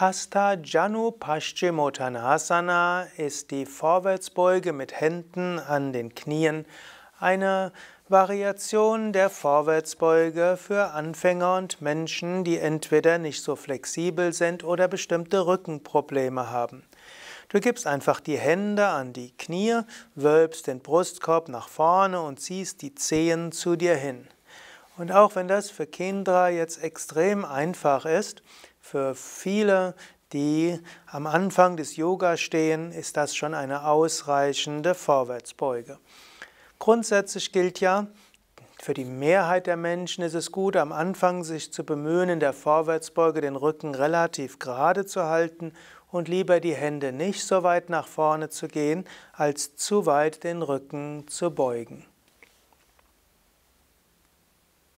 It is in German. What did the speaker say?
Hasta Janu Paschimottanasana ist die Vorwärtsbeuge mit Händen an den Knien, eine Variation der Vorwärtsbeuge für Anfänger und Menschen, die entweder nicht so flexibel sind oder bestimmte Rückenprobleme haben. Du gibst einfach die Hände an die Knie, wölbst den Brustkorb nach vorne und ziehst die Zehen zu dir hin. Und auch wenn das für Kendra jetzt extrem einfach ist, für viele, die am Anfang des Yoga stehen, ist das schon eine ausreichende Vorwärtsbeuge. Grundsätzlich gilt ja, für die Mehrheit der Menschen ist es gut, am Anfang sich zu bemühen, in der Vorwärtsbeuge den Rücken relativ gerade zu halten und lieber die Hände nicht so weit nach vorne zu gehen, als zu weit den Rücken zu beugen.